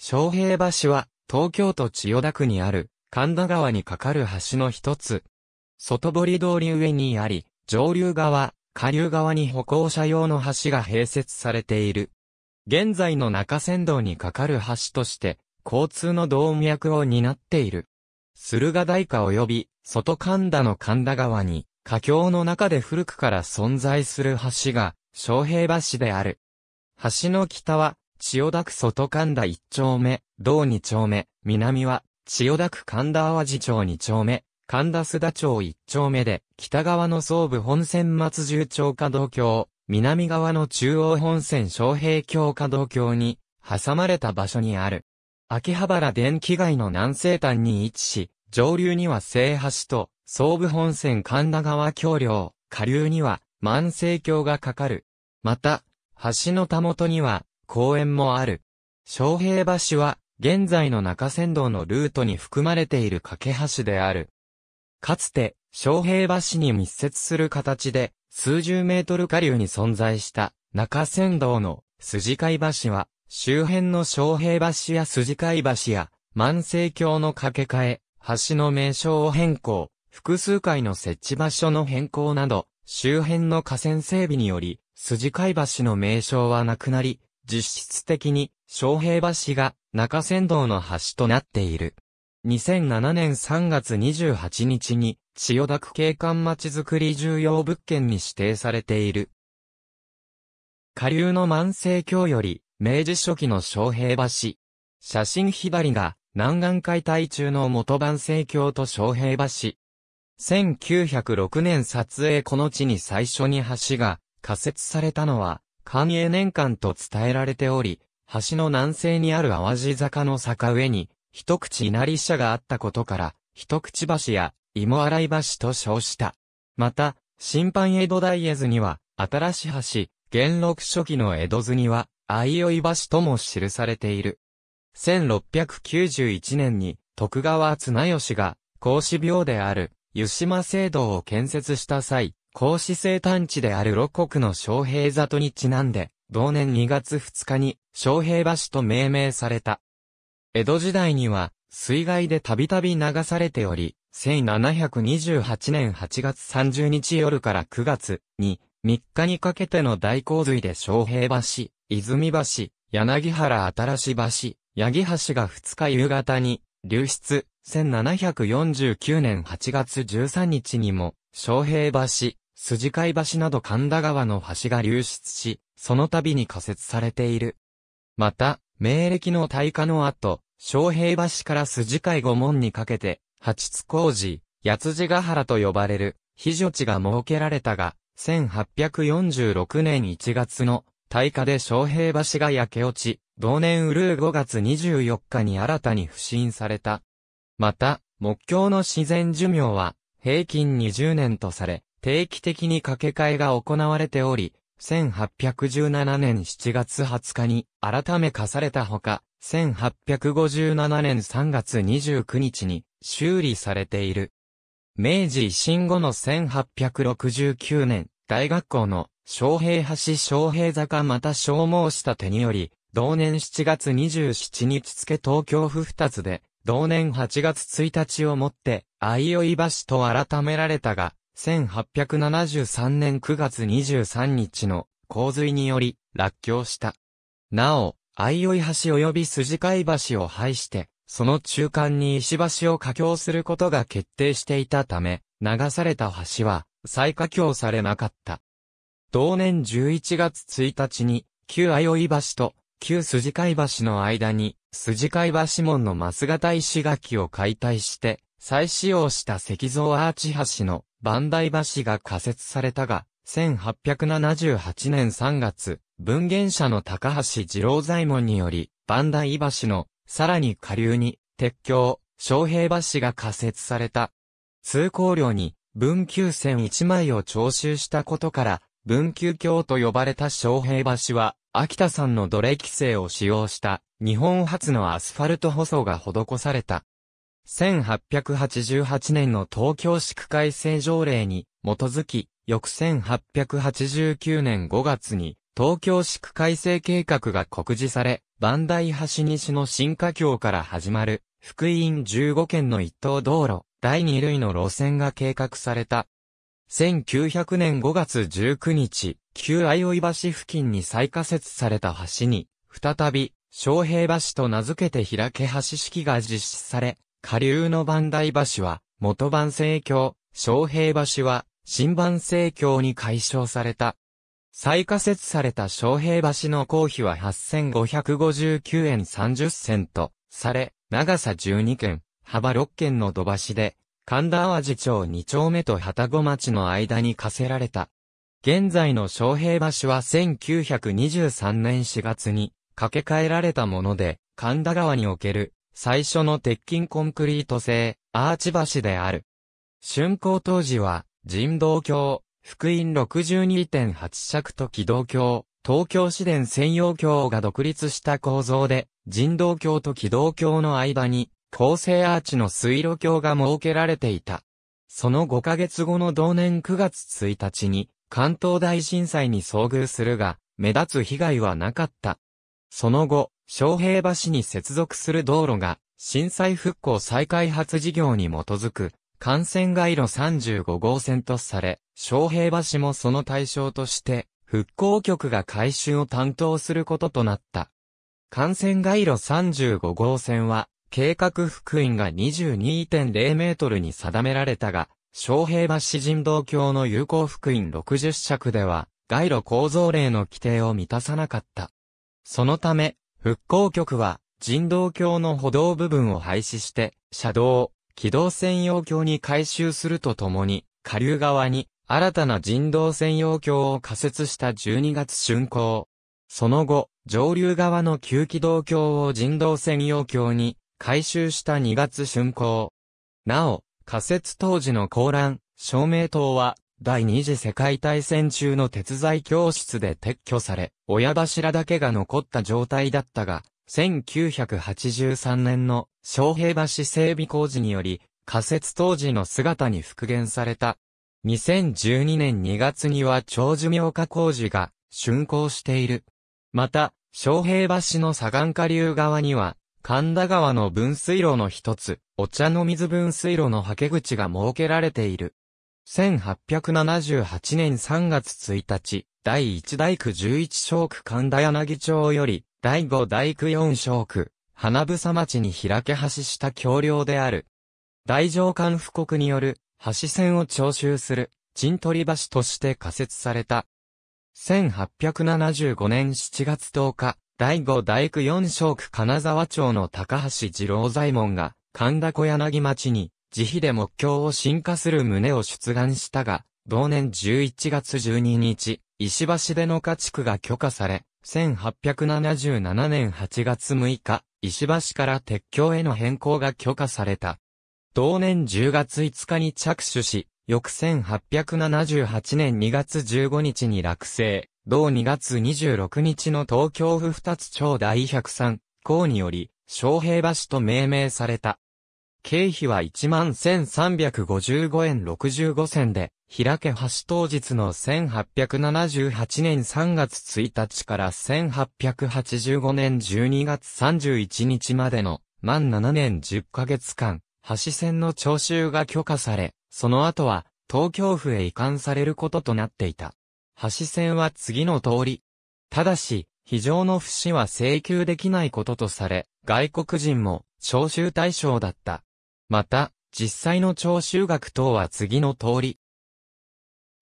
昌平橋は、東京都千代田区にある、神田川に架かる橋の一つ。外堀通り上にあり、上流側、下流側に歩行者用の橋が併設されている。現在の中仙道に架かる橋として、交通の動脈を担っている。駿河台下及び、外神田の神田川に、架橋の中で古くから存在する橋が、昌平橋である。橋の北は、千代田区外神田一丁目、道二丁目、南は、千代田区神田淡路町二丁目、神田須田町一丁目で、北側の総武本線松十町下道橋、南側の中央本線昌平橋下道橋に、挟まれた場所にある。秋葉原電気街の南西端に位置し、上流には西橋と、総武本線神田川橋梁、下流には万世橋がかかる。また、橋のたもとには、公園もある。昌平橋は、現在の中仙道のルートに含まれている架け橋である。かつて、昌平橋に密接する形で、数十メートル下流に存在した中仙道の筋貝橋は、周辺の昌平橋や筋貝橋や万世橋の架け替え、橋の名称を変更、複数回の設置場所の変更など、周辺の河川整備により、筋貝橋の名称はなくなり、実質的に、昌平橋が中山道の橋となっている。2007年3月28日に、千代田区景観町づくり重要物件に指定されている。下流の万世橋より、明治初期の昌平橋。写真ひばりが、南岸解体中の元万世橋と昌平橋。1906年撮影この地に最初に橋が仮設されたのは寛永年間と伝えられており、橋の南西にある淡路坂の坂上に、一口稲荷社があったことから、一口橋や芋洗い橋と称した。また、新版江戸大絵図には、新し橋、元禄初期の江戸図には、相生橋とも記されている。1691年に、徳川綱吉が、孔子廟である、湯島聖堂を建設した際、孔子生誕地である六国の昌平里にちなんで、同年2月2日に、昌平橋と命名された。江戸時代には、水害でたびたび流されており、1728年8月30日夜から9月に、3日にかけての大洪水で昌平橋、泉橋、柳原新橋、八木橋が2日夕方に、流出、1749年8月13日にも、昌平橋、筋貝橋など神田川の橋が流出し、その度に仮設されている。また、明暦の大火の後、昌平橋から筋貝五門にかけて、八津工事、八津ヶ原と呼ばれる、非書地が設けられたが、1846年1月の大火で昌平橋が焼け落ち、同年うるう5月24日に新たに不審された。また、木橋の自然寿命は、平均20年とされ、定期的に掛け替えが行われており、1817年7月20日に改め課されたほか、1857年3月29日に修理されている。明治維新後の1869年、大学校の昌平橋昌平坂また消耗した手により、同年7月27日付東京府二つで、同年8月1日をもって、相生橋と改められたが、1873年9月23日の洪水により落橋した。なお、相生橋及び筋貝橋を廃して、その中間に石橋を架橋することが決定していたため、流された橋は再架橋されなかった。同年11月1日に、旧相生橋と旧筋貝橋の間に、筋貝橋門のマス型石垣を解体して、再使用した石像アーチ橋の万代橋が仮設されたが、1878年3月、文元社の高橋二郎左衛門により、万代橋のさらに下流に、鉄橋、昌平橋が仮設された。通行量に、文久線1枚を徴収したことから、文久橋と呼ばれた昌平橋は、秋田産の奴隷規制を使用した、日本初のアスファルト舗装が施された。1888年の東京市区改正条例に基づき、翌1889年5月に東京市区改正計画が告示され、万代橋西の新華橋から始まる福井院15県の一等道路第2類の路線が計画された。1900年5月19日、旧相生橋付近に再仮設された橋に、再び、昌平橋と名付けて開け橋式が実施され、下流の万代橋は、元番世橋、昌平橋は、新番世橋に解消された。再仮設された昌平橋の公費は8559円30銭と、され、長さ12軒、幅6軒の土橋で、神田淡路町2丁目と旗子町の間に課せられた。現在の昌平橋は1923年4月に架け替えられたもので、神田川における最初の鉄筋コンクリート製、アーチ橋である。竣工当時は、人道橋、福音62.8尺と軌道橋、東京市電専用橋が独立した構造で、人道橋と軌道橋の間に、構成アーチの水路橋が設けられていた。その5ヶ月後の同年9月1日に、関東大震災に遭遇するが、目立つ被害はなかった。その後、昌平橋に接続する道路が、震災復興再開発事業に基づく、幹線街路35号線とされ、昌平橋もその対象として、復興局が改修を担当することとなった。幹線街路35号線は、計画福音が22.0メートルに定められたが、昌平橋人道橋の有効福音60尺では、街路構造例の規定を満たさなかった。そのため、復興局は、人道橋の歩道部分を廃止して、車道、軌道専用橋に改修するとともに、下流側に新たな人道専用橋を仮設した12月竣工。その後、上流側の旧軌道橋を人道専用橋に改修した2月竣工。なお、仮設当時の高覧、照明灯は第二次世界大戦中の鉄材教室で撤去され、親柱だけが残った状態だったが、1983年の昌平橋整備工事により、仮設当時の姿に復元された。2012年2月には長寿命化工事が竣工している。また、昌平橋の左岸下流側には、神田川の分水路の一つ、お茶の水分水路の刷け口が設けられている。1878年3月1日、第1大工11小区神田柳町より、第5大工4小区、花房町に開け橋した橋梁である。大上官布告による、橋線を徴収する、陣取り橋として仮設された。1875年7月10日、第5大工4小区金沢町の高橋二郎左衛門が、神田小柳町に、自費で目標を進化する旨を出願したが、同年11月12日、石橋での家畜が許可され、1877年8月6日、石橋から鉄橋への変更が許可された。同年10月5日に着手し、翌1878年2月15日に落成、同2月26日の東京府二つ町第103項により、昌平橋と命名された。経費は11,355円65銭で、開け橋当日の1878年3月1日から1885年12月31日までの満7年10ヶ月間、橋線の徴収が許可され、その後は東京府へ移管されることとなっていた。橋線は次の通り。ただし、非常の不死は請求できないこととされ、外国人も徴収対象だった。また、実際の徴収額等は次の通り。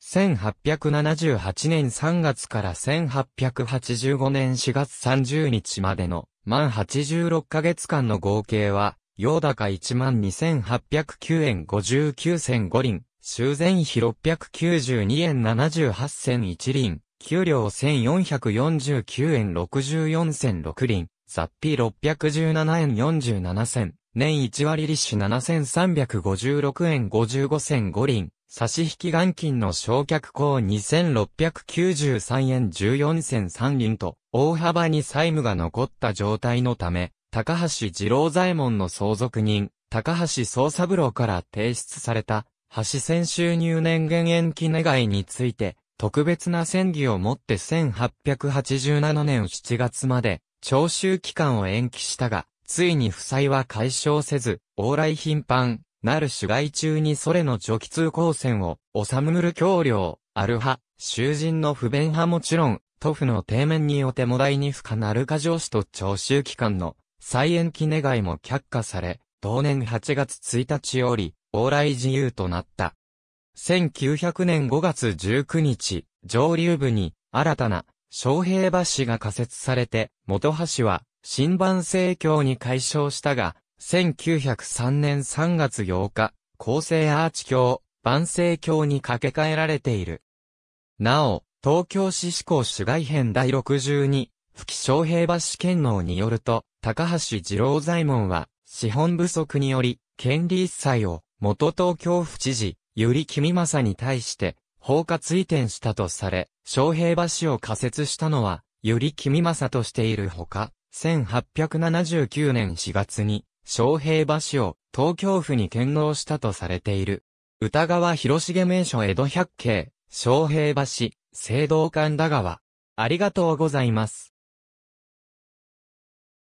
1878年3月から1885年4月30日までの満86ヶ月間の合計は、用高12,809円59銭5輪、修繕費692円78銭1輪、給料1449円64銭6輪、雑費617円47銭。年1割利子7356円55銭5輪、差し引き元金の焼却口2693円14銭3輪と、大幅に債務が残った状態のため、高橋二郎左衛門の相続人、高橋総三郎から提出された、橋先収入年限延期願いについて、特別な戦議をもって1887年7月まで、徴収期間を延期したが、ついに負債は解消せず、往来頻繁、なる主外中にそれの除気通行線を、おさむる橋領、アル派、囚人の不便派もちろん、都府の底面にってもいに不可なるか上司と徴収機関の再延期願いも却下され、同年8月1日より、往来自由となった。1900年5月19日、上流部に、新たな、昌平橋が仮設されて、元橋は、新版政教に解消したが、1903年3月8日、厚生アーチ教、万政教に掛け替えられている。なお、東京市志向主外編第62、吹昌平橋県能によると、高橋二郎左衛門は、資本不足により、権利一切を、元東京府知事、ゆり君正に対して、放火追転したとされ、昌平橋を仮設したのは、ゆり君正としているほか、1879年4月に、昌平橋を東京府に建納したとされている。歌川広重名所江戸百景、昌平橋、聖堂神田川。ありがとうございます。